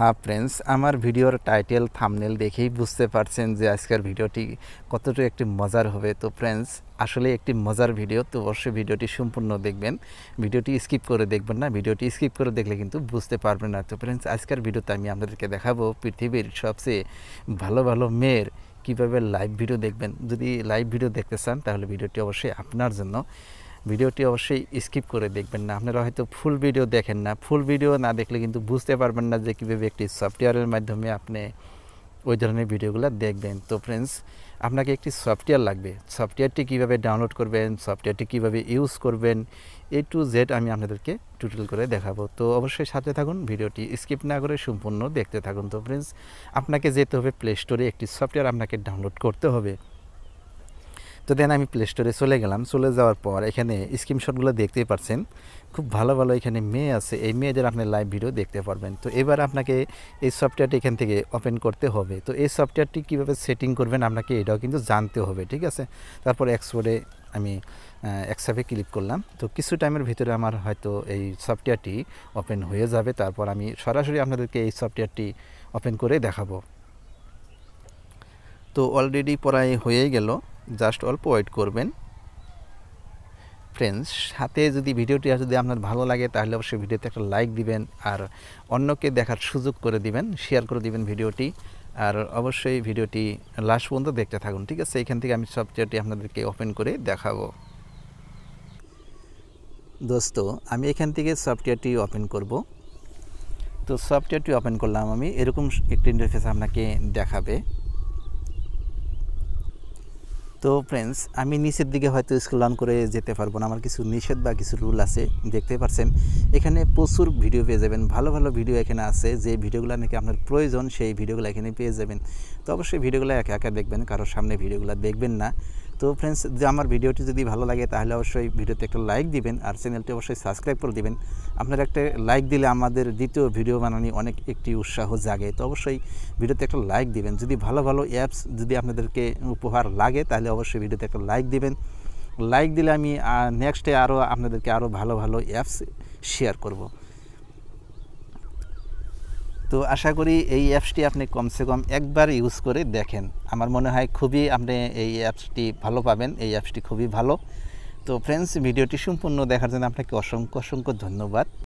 হ্যাঁ ফ্রেন্ডস আমার ভিডিওর টাইটেল থামনেল দেখেই বুঝতে পারছেন যে আজকের ভিডিওটি কতটুকু একটি মজার হবে তো ফ্রেন্ডস আসলে একটি মজার ভিডিও তো অবশ্যই ভিডিওটি সম্পূর্ণ দেখবেন ভিডিওটি স্কিপ করে দেখবেন না ভিডিওটি স্কিপ করে দেখলে কিন্তু বুঝতে পারবেন না তো ফ্রেন্ডস আজকের ভিডিওতে আমি আপনাদেরকে দেখাবো পৃথিবীর সবচেয়ে ভালো ভালো মেয়ের কীভাবে লাইভ ভিডিও দেখবেন যদি লাইভ ভিডিও দেখতে চান তাহলে ভিডিওটি অবশ্যই আপনার জন্য ভিডিওটি অবশ্যই স্কিপ করে দেখবেন না আপনারা হয়তো ফুল ভিডিও দেখেন না ফুল ভিডিও না দেখলে কিন্তু বুঝতে পারবেন না যে কীভাবে একটি সফটওয়্যারের মাধ্যমে আপনি ওই ধরনের ভিডিওগুলো দেখবেন তো ফ্রেন্ডস আপনাকে একটি সফটওয়্যার লাগবে সফটওয়্যারটি কীভাবে ডাউনলোড করবেন সফটওয়্যারটি কীভাবে ইউজ করবেন এ টু জেড আমি আপনাদেরকে টুটেল করে দেখাবো তো অবশ্যই সাথে থাকুন ভিডিওটি স্কিপ না করে সম্পূর্ণ দেখতে থাকুন তো ফ্রেন্ডস আপনাকে যেতে হবে প্লে স্টোরে একটি সফটওয়্যার আপনাকে ডাউনলোড করতে হবে তো দেন আমি প্লে স্টোরে চলে গেলাম চলে যাওয়ার পর এখানে স্ক্রিনশটগুলো দেখতেই পারছেন খুব ভালো ভালো এখানে মেয়ে আছে এই মেয়েদের আপনি লাইভ ভিডিও দেখতে পারবেন তো এবার আপনাকে এই সফটওয়্যারটি এখান থেকে ওপেন করতে হবে তো এই সফটওয়্যারটি কীভাবে সেটিং করবেন আপনাকে এটাও কিন্তু জানতে হবে ঠিক আছে তারপর এক্সপোর্টে আমি একসাপে ক্লিক করলাম তো কিছু টাইমের ভিতরে আমার হয়তো এই সফটওয়্যারটি ওপেন হয়ে যাবে তারপর আমি সরাসরি আপনাদেরকে এই সফটওয়্যারটি ওপেন করে দেখাবো তো অলরেডি প্রায় হয়েই গেল জাস্ট অল্প ওয়েট করবেন ফ্রেন্ডস সাথে যদি ভিডিওটি যদি আপনার ভালো লাগে তাহলে অবশ্যই ভিডিওতে একটা লাইক দিবেন আর অন্যকে দেখার সুযোগ করে দিবেন শেয়ার করে দিবেন ভিডিওটি আর অবশ্যই ভিডিওটি লাস্ট পর্যন্ত দেখতে থাকুন ঠিক আছে এখান থেকে আমি সফটওয়্যারটি আপনাদেরকে ওপেন করে দেখাবো দোস্ত আমি এখান থেকে সফটওয়্যারটি ওপেন করব তো সফটওয়্যারটি ওপেন করলাম আমি এরকম একটি ইন্টারফেস আপনাকে দেখাবে তো ফ্রেন্ডস আমি নিচের দিকে হয়তো স্কুল অন করে যেতে পারবো না আমার কিছু নিষেধ বা কিছু রুল আছে দেখতে পারছেন এখানে প্রচুর ভিডিও পেয়ে যাবেন ভালো ভালো ভিডিও এখানে আছে যে ভিডিওগুলো নাকি আপনার প্রয়োজন সেই ভিডিওগুলো এখানে পেয়ে যাবেন তো অবশ্যই ভিডিওগুলো একা একা দেখবেন কারোর সামনে ভিডিওগুলো দেখবেন না তো ফ্রেন্ডস যে আমার ভিডিওটি যদি ভালো লাগে তাহলে অবশ্যই ভিডিওতে একটা লাইক দিবেন আর চ্যানেলটি অবশ্যই সাবস্ক্রাইব করে দিবেন আপনার একটা লাইক দিলে আমাদের দ্বিতীয় ভিডিও বানানি অনেক একটি উৎসাহ জাগে তো অবশ্যই ভিডিওতে একটা লাইক দিবেন যদি ভালো ভালো অ্যাপস যদি আপনাদেরকে উপহার লাগে তাহলে অবশ্যই ভিডিওতে একটা লাইক দিবেন লাইক দিলে আমি নেক্সটে আরও আপনাদেরকে আরও ভালো ভালো অ্যাপস শেয়ার করব তো আশা করি এই অ্যাপসটি আপনি কমসে কম একবার ইউজ করে দেখেন আমার মনে হয় খুবই আপনি এই অ্যাপসটি ভালো পাবেন এই অ্যাপসটি খুবই ভালো তো ফ্রেন্ডস ভিডিওটি সম্পূর্ণ দেখার জন্য আপনাকে অসংখ্য অসংখ্য ধন্যবাদ